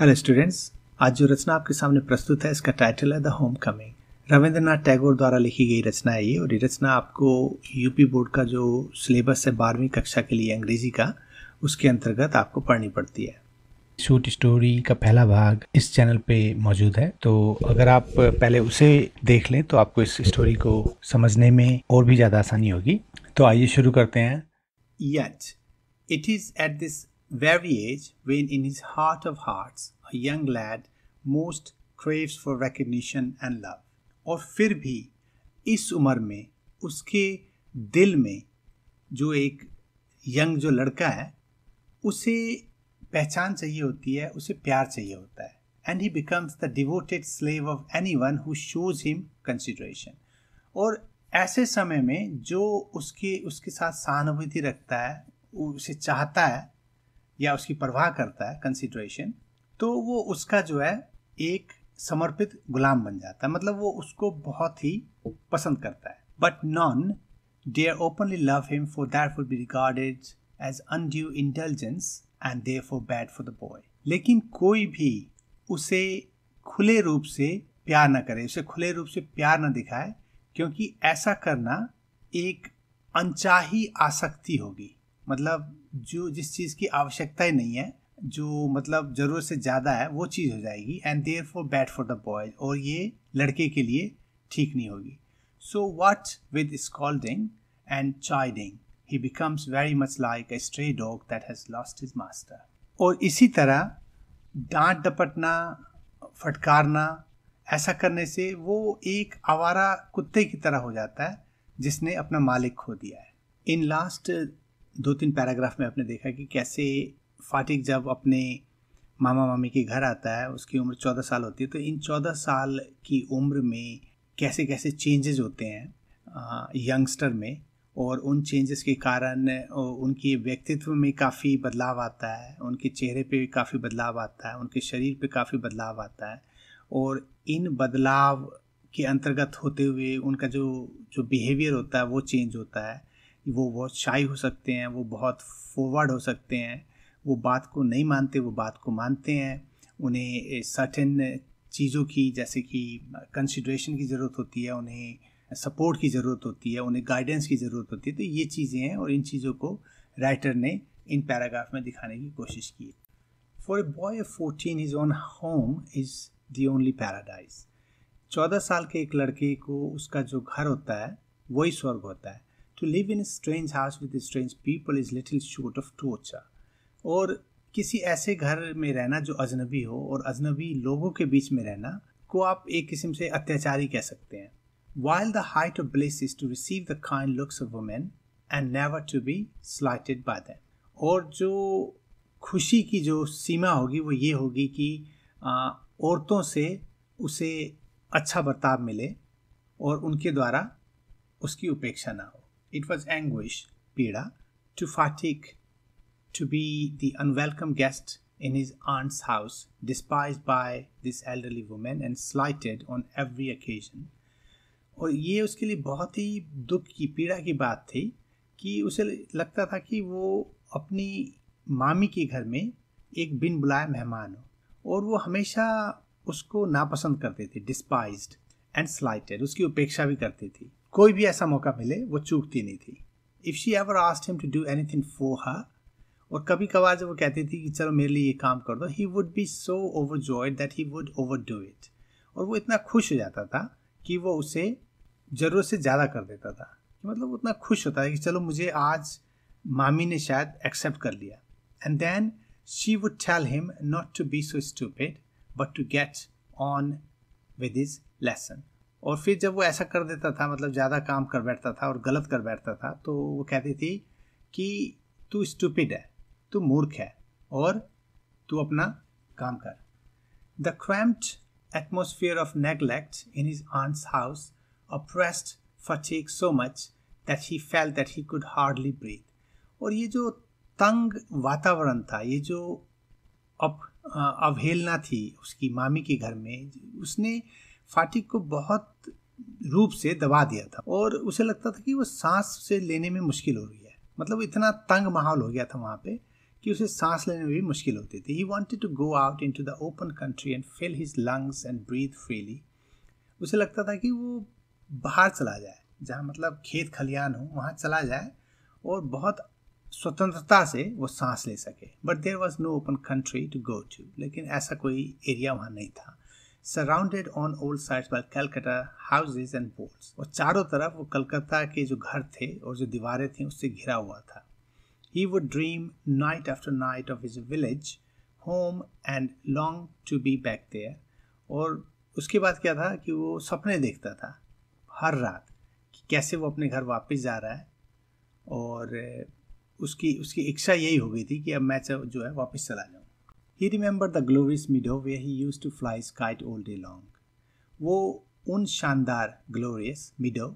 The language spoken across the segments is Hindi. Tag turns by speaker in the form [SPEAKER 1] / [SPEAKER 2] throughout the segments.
[SPEAKER 1] हेलो स्टूडेंट्स आज जो रचना आपके सामने प्रस्तुत है इसका टाइटल है the home coming Rabindranath Tagore द्वारा लिखी गई रचना है ये और ये रचना आपको यूपी बोर्ड का जो सिलेबस है बारहवीं कक्षा के लिए अंग्रेजी का उसके अंतर्गत आपको पढ़नी पड़ती है शूट स्टोरी का पहला भाग इस चैनल पे मौजूद है तो अगर आप पहले उसे देख लें तो आपको इस स्टोरी को समझने में और भी ज़्यादा आसानी होगी तो आइए शुरू करते हैं yet it is at this age when in his heart of hearts a young lad most craves for recognition and love. और फिर भी इस उम्र में उसके दिल में जो एक यंग जो लड़का है उसे पहचान चाहिए होती है उसे प्यार चाहिए होता है and he becomes the devoted slave of anyone who shows him consideration और ऐसे समय में जो उसके उसके साथ सहानुभूति रखता है उसे चाहता है या उसकी परवाह करता है कंसिड्रेशन तो वो उसका जो है एक समर्पित गुलाम बन जाता है मतलब वो उसको बहुत ही पसंद करता है but none are openly love him for that would be regarded as undue intelligence and therefore bad for the boy लेकिन कोई भी उसे खुले रूप से प्यार ना करे उसे खुले रूप से प्यार ना दिखाए क्योंकि ऐसा करना एक अनचाही आसक्ति होगी मतलब जो जिस चीज़ की आवश्यकता ही नहीं है जो मतलब ज़रूरत से ज़्यादा है वो चीज़ हो जाएगी and therefore bad for the boys और ये लड़के के लिए ठीक नहीं होगी so what with scolding and chiding he becomes very much like a stray dog that has lost his master और इसी तरह डांट डपटना फटकारना ऐसा करने से वो एक आवारा कुत्ते की तरह हो जाता है जिसने अपना मालिक खो दिया है इन लास्ट दो तीन पैराग्राफ में आपने देखा कि कैसे फाटिक जब अपने मामा मामी के घर आता है उसकी उम्र चौदह साल होती है तो इन चौदह साल की उम्र में कैसे कैसे चेंजेस होते हैं यंगस्टर में और उन चेंजेस के कारण उनके व्यक्तित्व में काफ़ी बदलाव आता है उनके चेहरे पे काफ़ी बदलाव आता है उनके शरीर पे काफ़ी बदलाव आता है और इन बदलाव के अंतर्गत होते हुए उनका जो जो बिहेवियर होता है वो चेंज होता है वो बहुत शाई हो सकते हैं वो बहुत फॉरवर्ड हो सकते हैं वो बात को नहीं मानते वो बात को मानते हैं उन्हें सर्टेन चीज़ों की जैसे कि कंसिड्रेशन की ज़रूरत होती है उन्हें सपोर्ट की ज़रूरत होती है उन्हें गाइडेंस की ज़रूरत होती है तो ये चीज़ें हैं और इन चीज़ों को राइटर ने इन पैराग्राफ में दिखाने की कोशिश की for a boy of fourteen is on home is the only paradise चौदह साल के एक लड़के को उसका जो घर होता है वही स्वर्ग होता है To live in a strange house with strange people is little short of torture. और किसी ऐसे घर में रहना जो अजनबी हो और अजनबी लोगों के बीच में रहना को आप एक किस्म से अत्याचारी कह सकते हैं while the height of bliss is to receive the kind looks of women and never to be slighted by them और जो खुशी की जो सीमा होगी वो ये होगी कि आ, औरतों से उसे अच्छा बर्ताव मिले और उनके द्वारा उसकी उपेक्षा ना हो It was anguish, pida, to Fatik, to be the unwelcome guest in his aunt's house, despised by this elderly woman and slighted on every occasion. और ये उसके लिए बहुत ही दुख की पीड़ा की बात थी कि उसे लगता था कि वो अपनी मामी के घर में एक बिन बुलाए मेहमान हो और वो हमेशा उसको नापसंद करते थे डिस्पाइज एंड स्लाइटेड उसकी उपेक्षा भी करती थी कोई भी ऐसा मौका मिले वो चूकती नहीं थी if she ever asked him to do anything for her और कभी कभार जब वो कहती थी कि चलो मेरे लिए ये काम कर दो he would be so overjoyed that he would overdo it और वो इतना खुश हो जाता था कि वो उसे ज़रूरत से ज़्यादा कर देता था मतलब उतना खुश होता है कि चलो मुझे आज मामी ने शायद एक्सेप्ट कर लिया and then she would tell him not to be so stupid but to get on with his lesson और फिर जब वो ऐसा कर देता था मतलब ज़्यादा काम कर बैठता था और गलत कर बैठता था तो वो कहती थी कि तू स्टूपिड है तू मूर्ख है और तू अपना काम कर the cramped atmosphere of neglect in his aunt's house oppressed Phatik so much that he felt that he could hardly breathe और ये जो तंग वातावरण था ये जो अवहेलना थी उसकी मामी के घर में उसने फाटिक को बहुत रूप से दबा दिया था और उसे लगता था कि वो सांस से लेने में मुश्किल हो रही है मतलब इतना तंग माहौल हो गया था वहाँ पे कि उसे सांस लेने में भी मुश्किल होती थी he wanted to go out into the open country and fill his lungs and breathe freely उसे लगता था कि वो बाहर चला जाए जहाँ मतलब खेत खलियान हो वहाँ चला जाए और बहुत स्वतंत्रता से वो सांस ले सके but there was no open country to go to लेकिन ऐसा कोई एरिया वहाँ नहीं था surrounded on all side by Calcutta houses and boards और चारों तरफ वो कलकत्ता के जो घर थे और जो दीवारें थी उससे घिरा हुआ था he would dream night after night of his village home and long to be back there और उसके बाद क्या था कि वो सपने देखता था हर रात कि कैसे वो अपने घर वापस जा रहा है और उसकी उसकी इच्छा यही हो गई थी कि अब मैं जो है वापस चला जाऊँ He remembered the glorious meadow where he used to fly his kite all day long. वो उन शानदार ग्लोरियस meadow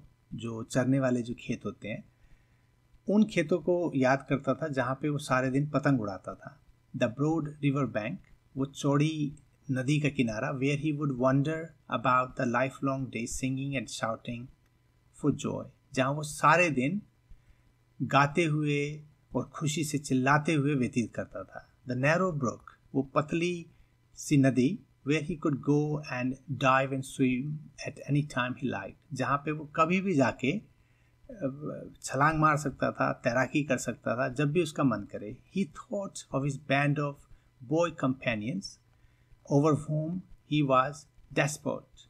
[SPEAKER 1] जो चरने वाले जो खेत होते हैं उन खेतों को याद करता था जहाँ पे वो सारे दिन पतंग उड़ाता था द ब्रोड रिवर बैंक वो चौड़ी नदी का किनारा where he would wander about the life long day singing and shouting for joy जहाँ वो सारे दिन गाते हुए और खुशी से चिल्लाते हुए व्यतीत करता था द नैरो ब्रोक वो पतली सी नदी where he could go and dive and swim at any time he like जहाँ पे वो कभी भी जाके छलांग मार सकता था तैराकी कर सकता था जब भी उसका मन करे he thought of his band of boy companions over whom he was despot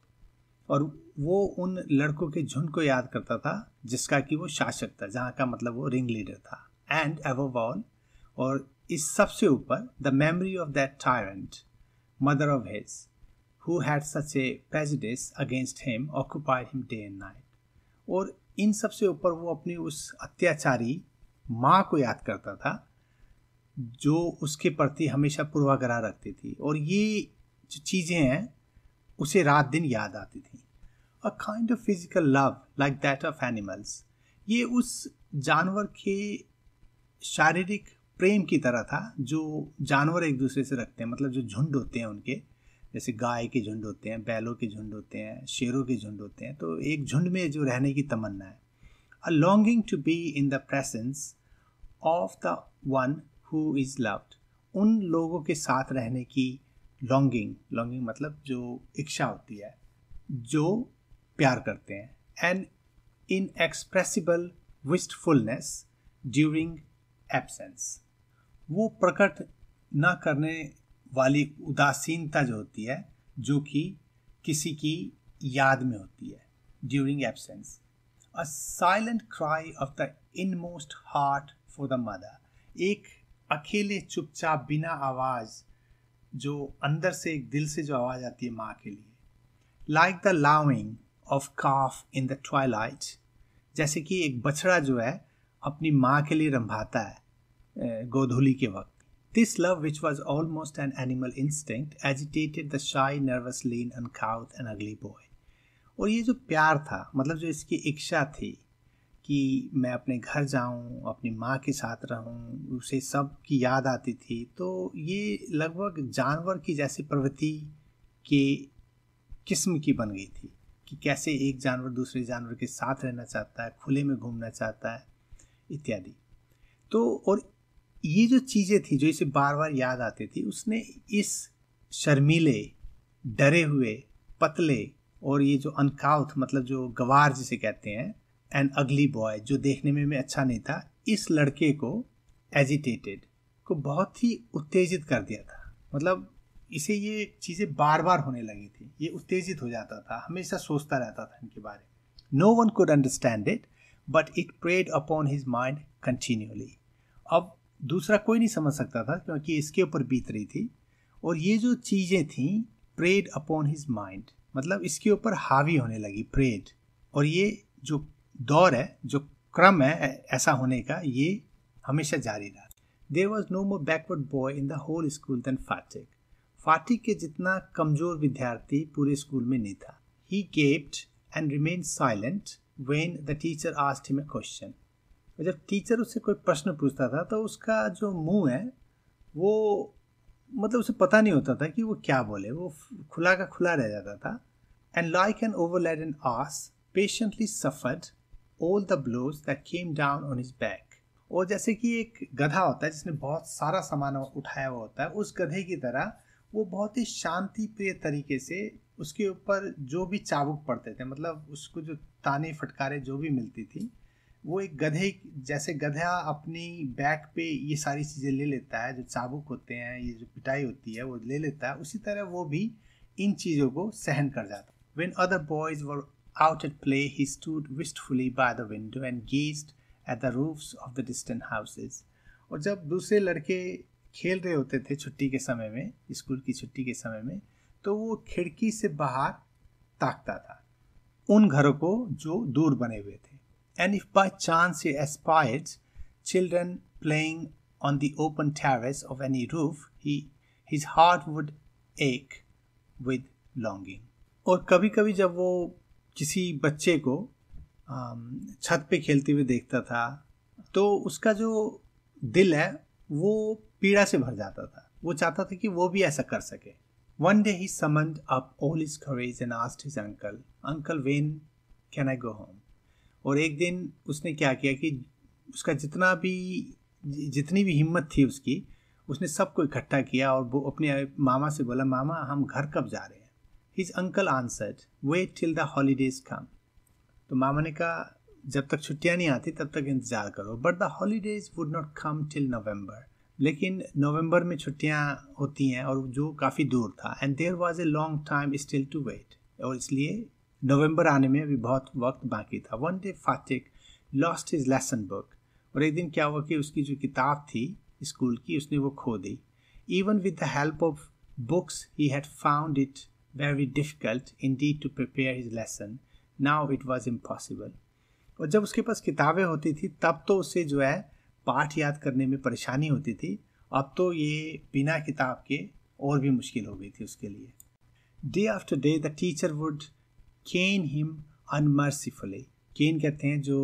[SPEAKER 1] और वो उन लड़कों के झुंड को याद करता था जिसका कि वो शासक था जहाँ का मतलब वो रिंग लीडर था एंड एवोव ऑल और इस सबसे ऊपर the memory of that tyrant mother of his who had such a prejudice against him occupied him day and night और इन सबसे ऊपर वो अपनी उस अत्याचारी माँ को याद करता था जो उसके प्रति हमेशा पूर्वाग्रह रखती थी और ये जो चीज़ें हैं उसे रात दिन याद आती थी a kind of physical love like that of animals ये उस जानवर के शारीरिक प्रेम की तरह था जो जानवर एक दूसरे से रखते हैं मतलब जो झुंड होते हैं उनके जैसे गाय के झुंड होते हैं बैलों के झुंड होते हैं शेरों के झुंड होते हैं तो एक झुंड में जो रहने की तमन्ना है a longing to be in the presence of the one who is loved उन लोगों के साथ रहने की लॉन्गिंग लॉन्गिंग मतलब जो इच्छा होती है जो प्यार करते हैं and inexpressible wistfulness during absence वो प्रकट न करने वाली उदासीनता जो होती है जो कि किसी की याद में होती है during absence a silent cry of the inmost heart for the mother एक अकेले चुपचाप बिना आवाज़ जो अंदर से एक दिल से जो आवाज़ आती है माँ के लिए like the lowing of calf in the twilight जैसे कि एक बछड़ा जो है अपनी माँ के लिए रंभाता है Uh, Godhuli ke waqt. This love, which was almost an animal instinct, agitated the shy, nervous, lean, uncouth and ugly boy. और ये जो प्यार था मतलब जो इसकी इच्छा थी कि मैं अपने घर जाऊं अपनी माँ के साथ रहूं उसे सब की याद आती थी तो ये लगभग जानवर की जैसी प्रवृत्ति के किस्म की बन गई थी कि कैसे एक जानवर दूसरे जानवर के साथ रहना चाहता है खुले में घूमना चाहता है इत्यादि तो और ये जो चीज़ें थी जो इसे बार बार याद आती थी उसने इस शर्मीले डरे हुए पतले और ये जो अनकाउथ मतलब जो गवार जिसे कहते हैं एंड अगली बॉय जो देखने में भी अच्छा नहीं था इस लड़के को एजिटेटेड को बहुत ही उत्तेजित कर दिया था मतलब इसे ये चीज़ें बार बार होने लगी थी ये उत्तेजित हो जाता था हमेशा सोचता रहता था इनके बारे में no one could understand it but it preyed upon his mind continuously अब दूसरा कोई नहीं समझ सकता था क्योंकि इसके ऊपर बीत रही थी और ये जो चीज़ें थी प्रेड अपॉन हिज माइंड मतलब इसके ऊपर हावी होने लगी प्रेड और ये जो दौर है जो क्रम है ऐसा होने का ये हमेशा जारी रहा there was no more backward boy in the whole school than Phatik Phatik के जितना कमज़ोर विद्यार्थी पूरे स्कूल में नहीं था he gaped and remain silent when the teacher asked him a question जब टीचर उससे कोई प्रश्न पूछता था तो उसका जो मुंह है वो मतलब उसे पता नहीं होता था कि वो क्या बोले वो खुला का खुला रह जाता था and like an overlaid an ass patiently suffered all the blows that came down on his back और जैसे कि एक गधा होता है जिसने बहुत सारा सामान उठाया हुआ होता है उस गधे की तरह वो बहुत ही शांति प्रिय तरीके से उसके ऊपर जो भी चाबुक पड़ते थे मतलब उसको जो ताने फटकारे जो भी मिलती थी वो एक गधे जैसे गधा अपनी बैक पे ये सारी चीज़ें ले लेता है जो चाबुक होते हैं ये जो पिटाई होती है वो ले लेता है उसी तरह वो भी इन चीज़ों को सहन कर जाता है when other boys were out at play he stood wistfully by the window and gazed at the roofs of the distant houses और जब दूसरे लड़के खेल रहे होते थे छुट्टी के समय में स्कूल की छुट्टी के समय में तो वो खिड़की से बाहर ताकता था उन घरों को जो दूर बने हुए थे and if by chance he espied children playing on the open terrace of any roof, he, his heart would ache with longing. और कभी कभी जब वो किसी बच्चे को छत पे खेलते हुए देखता था तो उसका जो दिल है वो पीड़ा से भर जाता था वो चाहता था कि वो भी ऐसा कर सके one day he summoned up all his courage and asked his uncle uncle when can I go home और एक दिन उसने क्या किया कि उसका जितना भी जितनी भी हिम्मत थी उसकी उसने सबको इकट्ठा किया और वो अपने मामा से बोला मामा हम घर कब जा रहे हैं his uncle answered wait till the holidays come तो मामा ने कहा जब तक छुट्टियां नहीं आती तब तक इंतज़ार करो but the holidays would not come till November लेकिन नवंबर में छुट्टियां होती हैं और जो काफ़ी दूर था and there was a long time still to wait और इसलिए नवंबर आने में अभी बहुत वक्त बाकी था one day Phatik lost his lesson book और एक दिन क्या हुआ कि उसकी जो किताब थी स्कूल की उसने वो खो दी even with the help of books he had found it very difficult indeed to prepare his lesson now it was impossible और जब उसके पास किताबें होती थी तब तो उसे जो है पाठ याद करने में परेशानी होती थी अब तो ये बिना किताब के और भी मुश्किल हो गई थी उसके लिए day after day the teacher would cane him unmercifully cane कहते हैं जो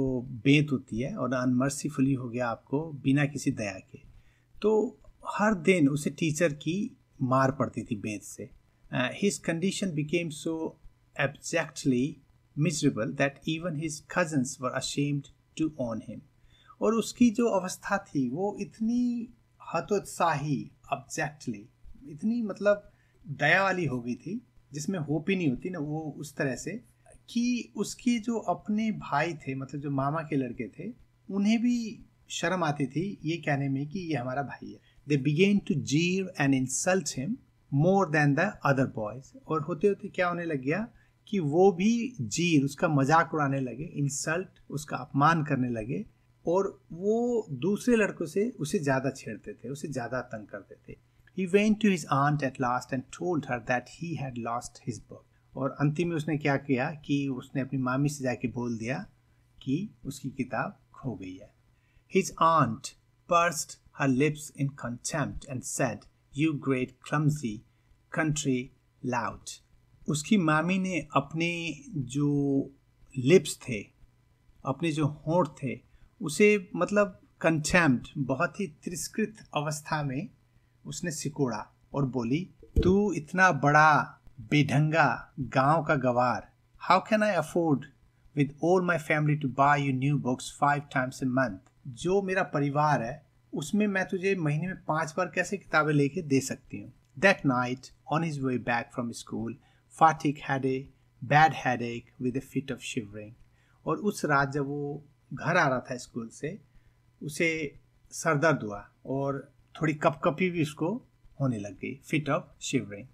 [SPEAKER 1] बेत होती है और अनमर्सीफुली हो गया आपको बिना किसी दया के तो हर दिन उसे टीचर की मार पड़ती थी बेत से his condition became so abjectly miserable that even his cousins were ashamed to own him और उसकी जो अवस्था थी वो इतनी हतोत्साही ऑब्जैक्टली इतनी मतलब दया वाली हो गई थी जिसमें होप ही नहीं होती ना वो उस तरह से कि उसके जो अपने भाई थे मतलब जो मामा के लड़के थे उन्हें भी शर्म आती थी ये कहने में कि ये हमारा भाई है they began to jeer and insult him more than the other boys और होते होते क्या होने लग गया कि वो भी जीर उसका मजाक उड़ाने लगे इंसल्ट उसका अपमान करने लगे और वो दूसरे लड़कों से उसे ज़्यादा छेड़ते थे उसे ज़्यादा तंग करते थे he went to his aunt at last and told her that he had lost his book और अंतिम में उसने क्या किया कि उसने अपनी मामी से जाके बोल दिया कि उसकी किताब खो गई है His aunt burst her lips in contempt and said, You great clumsy country lout. उसकी मामी ने अपने जो लिप्स थे अपने जो होंठ थे उसे मतलब कंटेम्प्ट बहुत ही तिरस्कृत अवस्था में उसने सिकोड़ा और बोली तू इतना बड़ा बेढंगा गांव का गवार how can I afford with all my family to buy you new books five times a month जो मेरा परिवार है उसमें मैं तुझे महीने में पांच बार कैसे किताबें लेके दे सकती हूँ that night on his way back from school Phatik had a bad headache with a fit of shivering और उस रात जब वो घर आ रहा था स्कूल से उसे सरदर्द हुआ और थोड़ी कपकपी भी उसको होने लग गई fit of shivering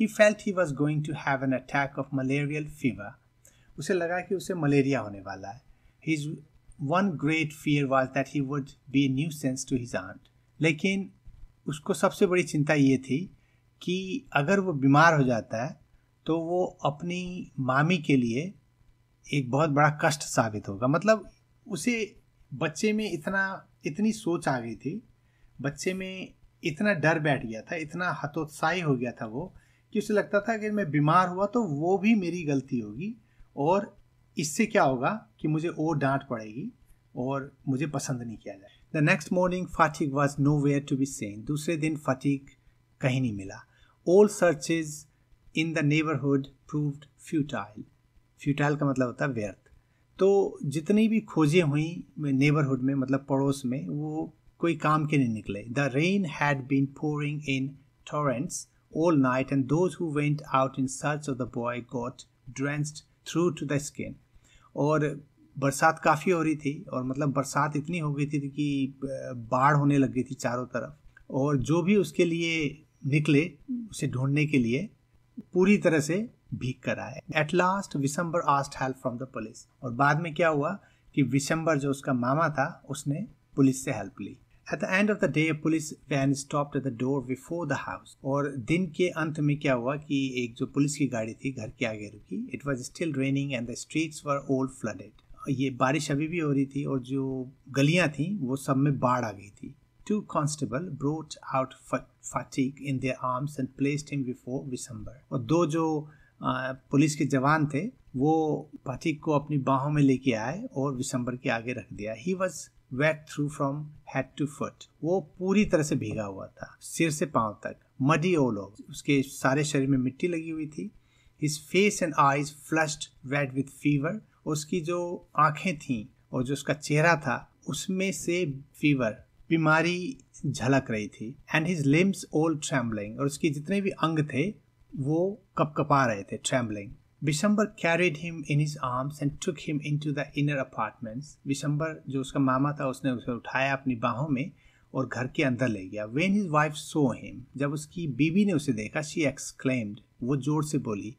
[SPEAKER 1] he felt he was going to have an attack of malarial fever उसे लगा कि उसे मलेरिया होने वाला है his one great fear was that he would be nuisance to his aunt लेकिन उसको सबसे बड़ी चिंता ये थी कि अगर वो बीमार हो जाता है तो वो अपनी मामी के लिए एक बहुत बड़ा कष्ट साबित होगा मतलब उसे बच्चे में इतना इतनी सोच आ गई थी बच्चे में इतना डर बैठ गया था इतना हतोत्साही हो गया था वो कि उसे लगता था अगर मैं बीमार हुआ तो वो भी मेरी गलती होगी और इससे क्या होगा कि मुझे वो डांट पड़ेगी और मुझे पसंद नहीं किया जाए the next morning Phatik was nowhere to be seen दूसरे दिन फाटिक कहीं नहीं मिला all searches in the neighbourhood proved futile futile का मतलब होता है व्यर्थ तो जितनी भी खोजें हुई नेबरहुड में मतलब पड़ोस में वो कोई काम के नहीं निकले the rain had been pouring in torrents all night and those who went out in search of the boy got drenched through to the skin और बरसात काफ़ी हो रही थी और मतलब बरसात इतनी हो गई थी कि बाढ़ होने लग गई थी चारों तरफ और जो भी उसके लिए निकले उसे ढूंढने के लिए पूरी तरह से भीग कर आए at last Bishamber asked help from the police और बाद में क्या हुआ कि विशंबर जो उसका मामा था उसने पुलिस से हेल्प ली at the end of the day police van stopped at the door before the house और दिन के अंत में क्या हुआ कि एक जो पुलिस की गाड़ी थी घर के आगे रुकी it was still raining and the streets were all flooded ये बारिश अभी भी हो रही थी और जो गलियां थी वो सब में बाढ़ आ गई थी two constable brought out Phatik in their arms and placed him before Bishamber और दो जो पुलिस के जवान थे वो फाटिक को अपनी बाहों में लेके आए और विसम्बर के आगे रख दिया he was wet through from head to foot वो पूरी तरह से भीगा हुआ था सिर से पांव तक मडी ओल ओवर उसके सारे शरीर में मिट्टी लगी हुई थी his face and eyes flushed wet with fever उसकी जो आंखें थी और जो उसका चेहरा था उसमें से फीवर बीमारी झलक रही थी and his limbs all trembling और उसके जितने भी अंग थे वो कपकपा रहे थे trembling Bishambar carried him in his arms and took him into the inner apartments Bishambar जो उसका मामा था उसने उसे उठाया अपनी बाहों में और घर के अंदर ले गया when his wife saw him जब उसकी बीवी ने उसे देखा शी एक्सक्लेम्ड वो जोर से बोली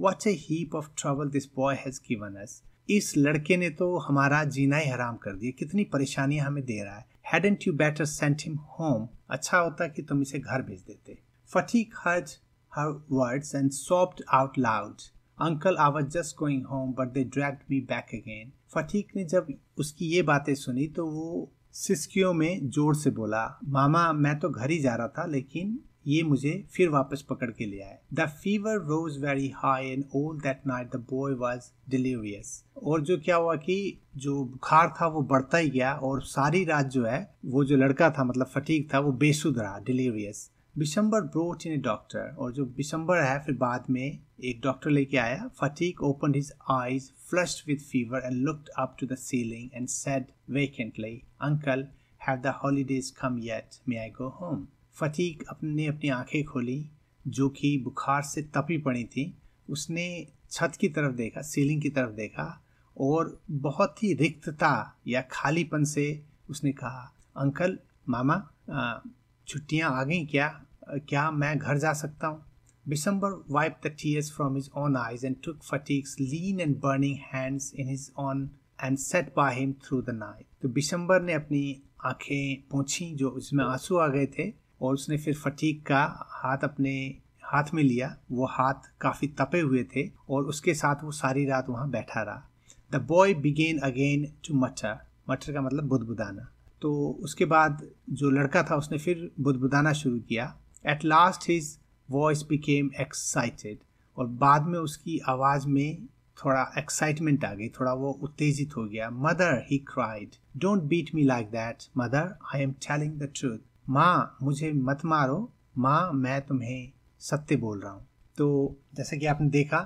[SPEAKER 1] what a heap of trouble this boy has given us इस लड़के ने तो हमारा जीना ही हराम कर दिया कितनी परेशानियां हमें दे रहा है had and you better sent him home अच्छा होता कि तुम इसे घर भेज देते Fatik heard her words and sobbed out loud uncle I was just going home but they dragged me back again Fatik ने जब उसकी ये बातें सुनी तो वो सिस्कियों में जोर से बोला मामा मैं तो घर ही जा रहा था लेकिन ये मुझे फिर वापस पकड़ के ले आए the fever rose very high and all that night the boy was delirious और जो क्या हुआ कि जो बुखार था वो बढ़ता ही गया और सारी रात जो है वो जो लड़का था मतलब फटीक था वो बेसुध रहा delirious Bishambar brought in a doctor और जो बिशंबर है फिर बाद में एक डॉक्टर लेके आया Fatik open his eyes flush with fever and looked up to the ceiling and said vacantly uncle have the holidays come yet may I go home Fatik अपने अपनी आंखें खोली जो कि बुखार से तपी पड़ी थी उसने छत की तरफ देखा सीलिंग की तरफ देखा और बहुत ही रिक्तता या खालीपन से उसने कहा अंकल मामा छुट्टियां आ गई क्या क्या मैं घर जा सकता हूँ Bishambar wipe the tears from his own eyes and took Fatik's lean and burning hands in his own and sat by him through the night तो बिसम्बर ने अपनी आंखें पहुंची जो उसमें आंसू आ गए थे और उसने फिर फटीक का हाथ अपने हाथ में लिया वो हाथ काफ़ी तपे हुए थे और उसके साथ वो सारी रात वहाँ बैठा रहा the boy began again to mutter मटर का मतलब बुदबुदाना तो उसके बाद जो लड़का था उसने फिर बुदबुदाना शुरू किया at last his voice became excited और बाद में उसकी आवाज़ में थोड़ा एक्साइटमेंट आ गई थोड़ा वो उत्तेजित हो गया mother he cried don't beat me like that mother I am telling the truth माँ मुझे मत मारो माँ मैं तुम्हें सत्य बोल रहा हूँ तो जैसा कि आपने देखा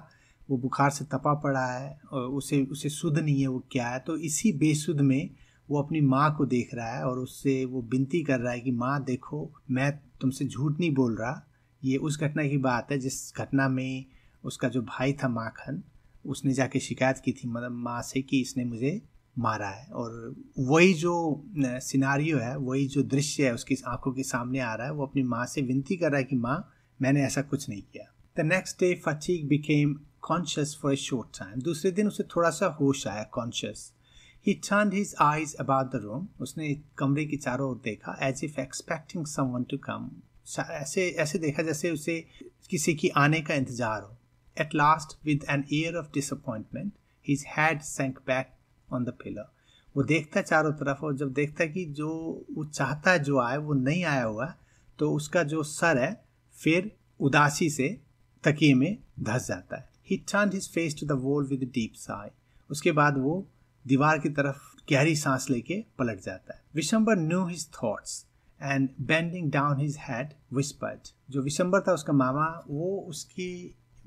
[SPEAKER 1] वो बुखार से तपा पड़ा है और उसे उसे सुध नहीं है वो क्या है तो इसी बेसुद में वो अपनी माँ को देख रहा है और उससे वो विनती कर रहा है कि माँ देखो मैं तुमसे झूठ नहीं बोल रहा ये उस घटना की बात है जिस घटना में उसका जो भाई था माखन उसने जाके शिकायत की थी मतलब माँ से कि इसने मुझे मारा है और वही जो सिनारियो है वही जो दृश्य है उसकी आंखों के सामने आ रहा है वो अपनी माँ से विनती कर रहा है कि माँ मैंने ऐसा कुछ नहीं किया the next day Fatik became conscious for a short time दूसरे दिन उसे थोड़ा सा होश आया conscious he turn his eyes about the room उसने कमरे की चारों ओर देखा as if expecting someone to come ऐसे ऐसे देखा जैसे उसे किसी की आने का इंतजार हो at last with an air of disappointment his head sank back on the pillow वो देखता है चारों तरफ और जब देखता है कि जो वो चाहता है जो आए वो नहीं आया हुआ तो उसका जो सर है फिर उदासी से तकिए में धस जाता है he turn his face to the wall with deep sigh उसके बाद वो दीवार की तरफ गहरी सांस लेके पलट जाता है Bishambar knew his thoughts and bending down his head whispered जो विशंबर था उसका मामा वो उसकी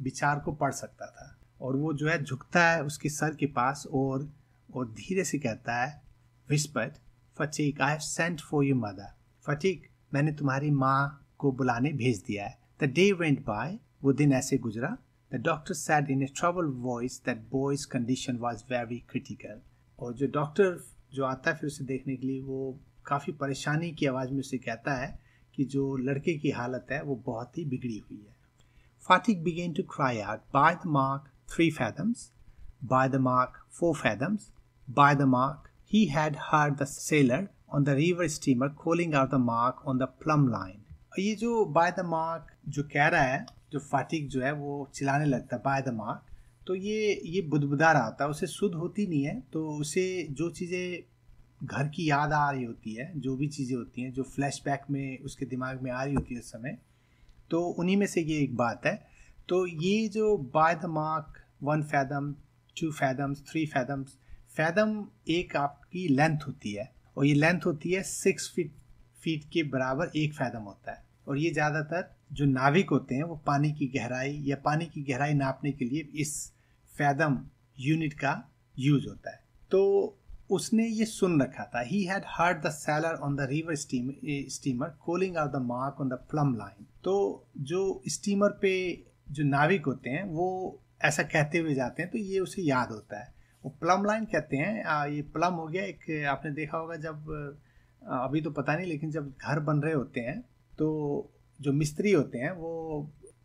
[SPEAKER 1] विचार को पढ़ सकता था और वो जो है झुकता है उसके सर के पास और वो धीरे से कहता है whispered Fatik I have sent for you mother Fatik मैंने तुम्हारी माँ को बुलाने भेज दिया है द डे वेंट बाय वो दिन ऐसे गुजरा The doctor said in a troubled voice that boy's condition was very critical और जो डॉक्टर जो आता है फिर उसे देखने के लिए वो काफ़ी परेशानी की आवाज़ में उसे कहता है कि जो लड़के की हालत है वो बहुत ही बिगड़ी हुई है Fatik began to cry out by the mark three fathoms by the mark four fathoms by the mark he had heard the sailor on the river steamer calling out the mark on the plumb line ये जो बाय द मार्क जो कह रहा है जो फाटिक जो है वो चिल्लाने लगता है बाय द मार्क तो ये ये बुदबुदा रहा होता है उसे शुद्ध होती नहीं है तो उसे जो चीज़ें घर की याद आ रही होती है जो भी चीज़ें होती हैं जो फ्लैशबैक में उसके दिमाग में आ रही होती है उस समय तो उन्हीं में से ये एक बात है तो ये जो by the mark one fathom two fathoms three fathoms fathom एक आपकी लेंथ होती है और ये लेंथ होती है सिक्स फीट फीट के बराबर एक फैदम होता है और ये ज़्यादातर जो नाविक होते हैं वो पानी की गहराई या पानी की गहराई नापने के लिए इस फैदम यूनिट का यूज होता है तो उसने ये सुन रखा था he had heard the sailor on the river steam steamer calling out the mark on the plumb line तो जो स्टीमर पे जो नाविक होते हैं वो ऐसा कहते हुए जाते हैं तो ये उसे याद होता है वो प्लम लाइन कहते हैं आ, ये प्लम हो गया एक आपने देखा होगा जब अभी तो पता नहीं लेकिन जब घर बन रहे होते हैं तो जो मिस्त्री होते हैं वो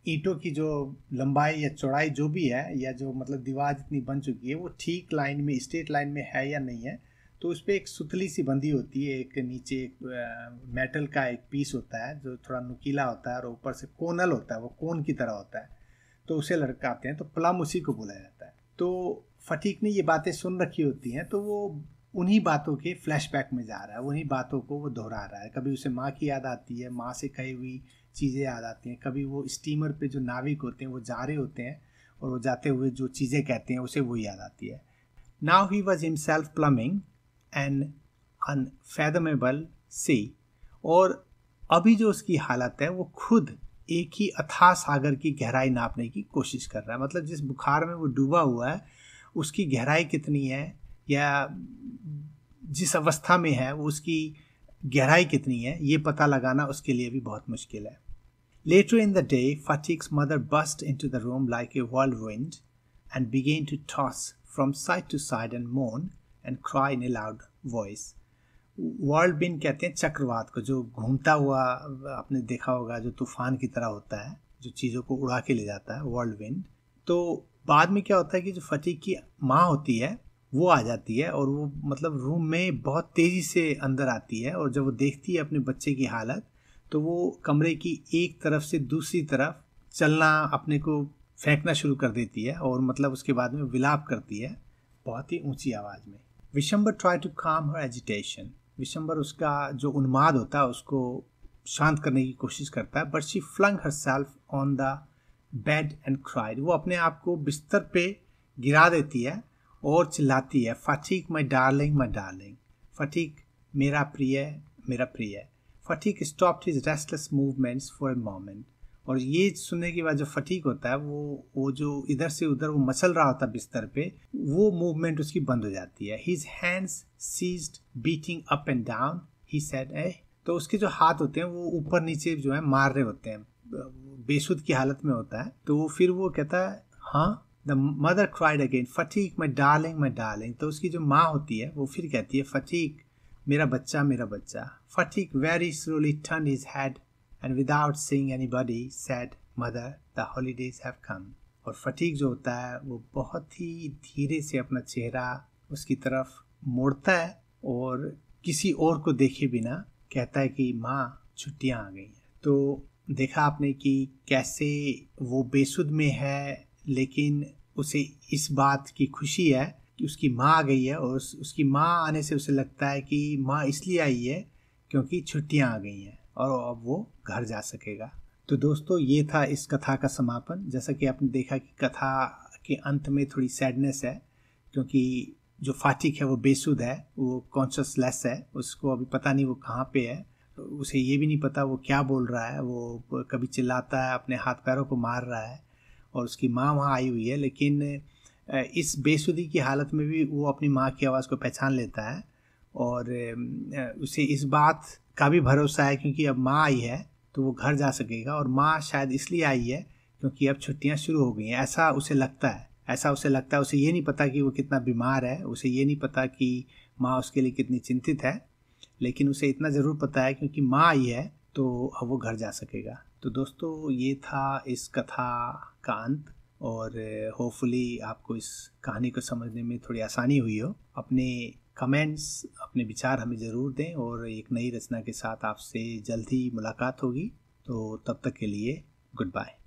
[SPEAKER 1] ईंटों की जो लंबाई या चौड़ाई जो भी है या जो मतलब दीवार जितनी बन चुकी है वो ठीक लाइन में स्ट्रेट लाइन में है या नहीं है तो उस पर एक सुतली सी बंदी होती है एक नीचे एक मेटल का एक पीस होता है जो थोड़ा नुकीला होता है और ऊपर से कोनल होता है वो कोन की तरह होता है तो उसे लड़काते हैं तो प्लम उसी को बोला जाता है तो फटीक ने ये बातें सुन रखी होती हैं तो वो उन्हीं बातों के फ्लैशबैक में जा रहा है उन्हीं बातों को वो दोहरा रहा है कभी उसे माँ की याद आती है माँ से कही हुई चीज़ें याद आती हैं कभी वो स्टीमर पे जो नाविक होते हैं वो जा रहे होते हैं और वो जाते हुए जो चीज़ें कहते हैं उसे वो याद आती है now he was self plumbing and unfathomable sea और अभी जो उसकी हालत है वो खुद एक ही अथाह सागर की गहराई नापने की कोशिश कर रहा है मतलब जिस बुखार में वो डूबा हुआ है उसकी गहराई कितनी है या जिस अवस्था में है वो उसकी गहराई कितनी है ये पता लगाना उसके लिए भी बहुत मुश्किल है later in the day Fatik's mother burst into the room like a whirlwind and began to toss from side to side and moan and cry in a loud voice वर्ल्ड बिन कहते हैं चक्रवात को जो घूमता हुआ आपने देखा होगा जो तूफान की तरह होता है जो चीज़ों को उड़ा के ले जाता है वर्ल्ड विंड तो बाद में क्या होता है कि जो फटीक की माँ होती है वो आ जाती है और वो मतलब रूम में बहुत तेज़ी से अंदर आती है और जब वो देखती है अपने बच्चे की हालत तो वो कमरे की एक तरफ से दूसरी तरफ चलना अपने को फेंकना शुरू कर देती है और मतलब उसके बाद में विलाप करती है बहुत ही ऊंची आवाज़ में विशंबर ट्राई टू काम हर एजिटेशन विशंबर उसका जो उन्माद होता है उसको शांत करने की कोशिश करता है but she flung herself on the bed and cried वो अपने आप को बिस्तर पे गिरा देती है और चिल्लाती है Fatik my darling my darling Fatik मेरा प्रिय मेरा प्रिय Fatik stop his restless movements for a moment और ये सुनने के बाद जो फटीक होता है वो वो जो इधर से उधर वो मसल रहा होता है बिस्तर पे वो मूवमेंट उसकी बंद हो जाती है his hands ceased beating up and down he said eh तो उसके जो हाथ होते हैं वो ऊपर नीचे जो है मार रहे होते हैं बेसुद की हालत में होता है तो फिर वो कहता है हाँ the mother cried again Fatik my darling my darling तो उसकी जो माँ होती है वो फिर कहती है फटीक मेरा बच्चा मेरा बच्चा Fatik very slowly turn his head and without seeing anybody said mother the holidays have come और फटीक जो होता है वो बहुत ही धीरे से अपना चेहरा उसकी तरफ मोड़ता है और किसी और को देखे बिना कहता है कि माँ छुट्टियाँ आ गई हैं तो देखा आपने कि कैसे वो बेसुध में है लेकिन उसे इस बात की खुशी है कि उसकी माँ आ गई है और उसकी माँ आने से उसे लगता है कि माँ इसलिए आई है क्योंकि छुट्टियाँ आ गई हैं और अब वो घर जा सकेगा तो दोस्तों ये था इस कथा का समापन जैसा कि आपने देखा कि कथा के अंत में थोड़ी सैडनेस है क्योंकि जो फाटिक है वो बेसुद है वो कॉन्शस लेस है उसको अभी पता नहीं वो कहाँ पे है उसे ये भी नहीं पता वो क्या बोल रहा है वो कभी चिल्लाता है अपने हाथ पैरों को मार रहा है और उसकी माँ वहाँ आई हुई है लेकिन इस बेसुदी की हालत में भी वो अपनी माँ की आवाज़ को पहचान लेता है और उसे इस बात का भी भरोसा है क्योंकि अब माँ आई है तो वो घर जा सकेगा और माँ शायद इसलिए आई है क्योंकि अब छुट्टियाँ शुरू हो गई हैं ऐसा उसे लगता है ऐसा उसे लगता है उसे ये नहीं पता कि वो कितना बीमार है उसे ये नहीं पता कि माँ उसके लिए कितनी चिंतित है लेकिन उसे इतना ज़रूर पता है क्योंकि माँ आई है तो अब वो घर जा सकेगा तो दोस्तों ये था इस कथा का अंत और होपफुली आपको इस कहानी को समझने में थोड़ी आसानी हुई हो अपने कमेंट्स अपने विचार हमें ज़रूर दें और एक नई रचना के साथ आपसे जल्द ही मुलाकात होगी तो तब तक के लिए गुड बाय